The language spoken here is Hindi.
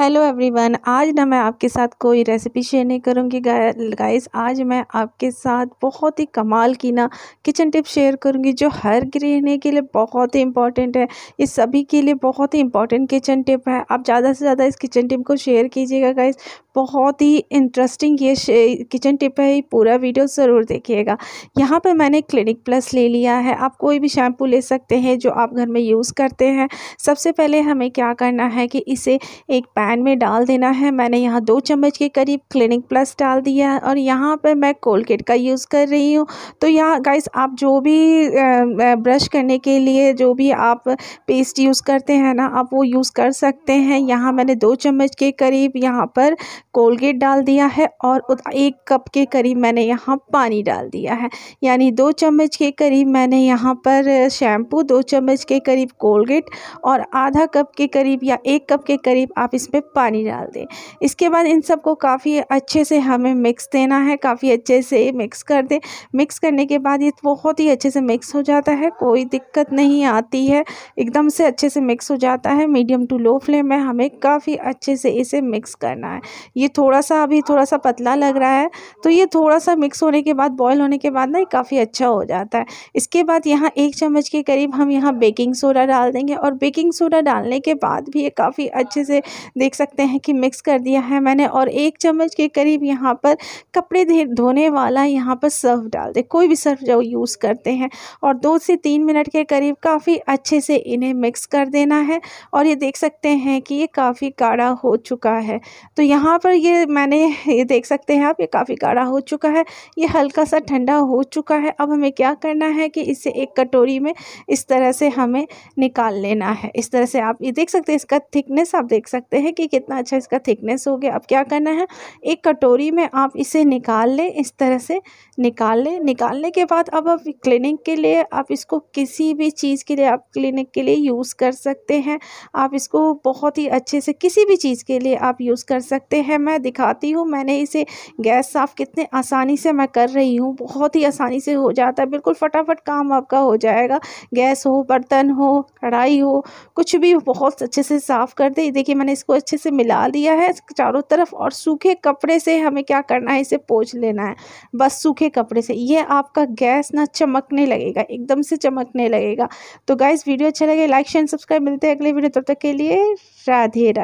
हेलो एवरीवन आज ना मैं आपके साथ कोई रेसिपी शेयर नहीं करूँगी गाइस आज मैं आपके साथ बहुत ही कमाल की ना किचन टिप शेयर करूँगी जो हर गृहिणी के लिए बहुत ही इंपॉर्टेंट है ये सभी के लिए बहुत ही इंपॉर्टेंट किचन टिप है आप ज़्यादा से ज़्यादा इस किचन टिप को शेयर कीजिएगा गाइस बहुत ही इंटरेस्टिंग ये किचन टिप है ये पूरा वीडियो ज़रूर देखिएगा यहाँ पर मैंने क्लिनिक प्लस ले लिया है आप कोई भी शैम्पू ले सकते हैं जो आप घर में यूज़ करते हैं सबसे पहले हमें क्या करना है कि इसे एक पैन पैन में डाल देना है मैंने यहाँ दो चम्मच के करीब क्लिनिक प्लस डाल दिया है और यहाँ पर मैं कोलगेट का यूज़ कर रही हूँ तो यहाँ गाइस आप जो भी ब्रश करने के लिए जो भी आप पेस्ट यूज़ करते हैं ना आप वो यूज़ कर सकते हैं यहाँ मैंने दो चम्मच के करीब यहाँ पर कोलगेट डाल दिया है और एक कप के करीब मैंने यहाँ पानी डाल दिया है यानी दो चम्मच के करीब मैंने यहाँ पर शैम्पू दो चम्मच के करीब कोलगेट और आधा कप के करीब या एक कप के करीब आप इसमें पे पानी डाल दें इसके बाद इन सब को काफ़ी अच्छे से हमें मिक्स देना है काफ़ी अच्छे से मिक्स कर दें मिक्स करने के बाद ये बहुत ही अच्छे से मिक्स हो जाता है कोई दिक्कत नहीं आती है एकदम से अच्छे से मिक्स हो जाता है मीडियम टू लो फ्लेम में हमें काफ़ी अच्छे से इसे मिक्स करना है ये थोड़ा सा अभी थोड़ा सा पतला लग रहा है तो ये थोड़ा सा मिक्स होने के बाद बॉयल होने के बाद ना ये काफ़ी अच्छा हो जाता है इसके बाद यहाँ एक चम्मच के करीब हम यहाँ बेकिंग सोडा डाल देंगे और बेकिंग सोडा डालने के बाद भी ये काफ़ी अच्छे से देख सकते हैं कि मिक्स कर दिया है मैंने और एक चम्मच के करीब यहाँ पर कपड़े धोने वाला यहाँ पर सर्फ डाल दे कोई भी सर्फ जो यूज़ करते हैं और दो से तीन मिनट के करीब काफ़ी अच्छे से इन्हें मिक्स कर देना है और ये देख सकते हैं कि ये काफ़ी गाढ़ा हो चुका है तो यहाँ पर ये मैंने ये देख सकते हैं आप ये काफ़ी गाढ़ा हो चुका है ये हल्का सा ठंडा हो चुका है अब हमें क्या करना है कि इसे एक कटोरी में इस तरह से हमें निकाल लेना है इस तरह से आप ये देख सकते हैं इसका थिकनेस आप देख सकते हैं है कि कितना अच्छा इसका थिकनेस हो गया अब क्या करना है एक कटोरी में आप इसे निकाल लें इस तरह से निकाल लें निकालने के बाद अब आप क्लिनिक के लिए आप इसको किसी भी चीज़ के लिए आप क्लिनिक के लिए यूज़ कर सकते हैं आप इसको बहुत ही अच्छे से किसी भी चीज़ के लिए आप यूज़ कर सकते हैं मैं दिखाती हूँ मैंने इसे गैस साफ़ कितने आसानी से मैं कर रही हूँ बहुत ही आसानी से हो जाता है बिल्कुल फटाफट काम आपका हो जाएगा गैस हो बर्तन हो कढ़ाई हो कुछ भी बहुत अच्छे से साफ़ कर दे देखिए मैंने इसको अच्छे से मिला दिया है चारों तरफ और सूखे कपड़े से हमें क्या करना है इसे पोछ लेना है बस सूखे कपड़े से ये आपका गैस ना चमकने लगेगा एकदम से चमकने लगेगा तो गाइस वीडियो अच्छा लगे लाइक शेयर सब्सक्राइब मिलते हैं अगले वीडियो तब तक के लिए राधे राधे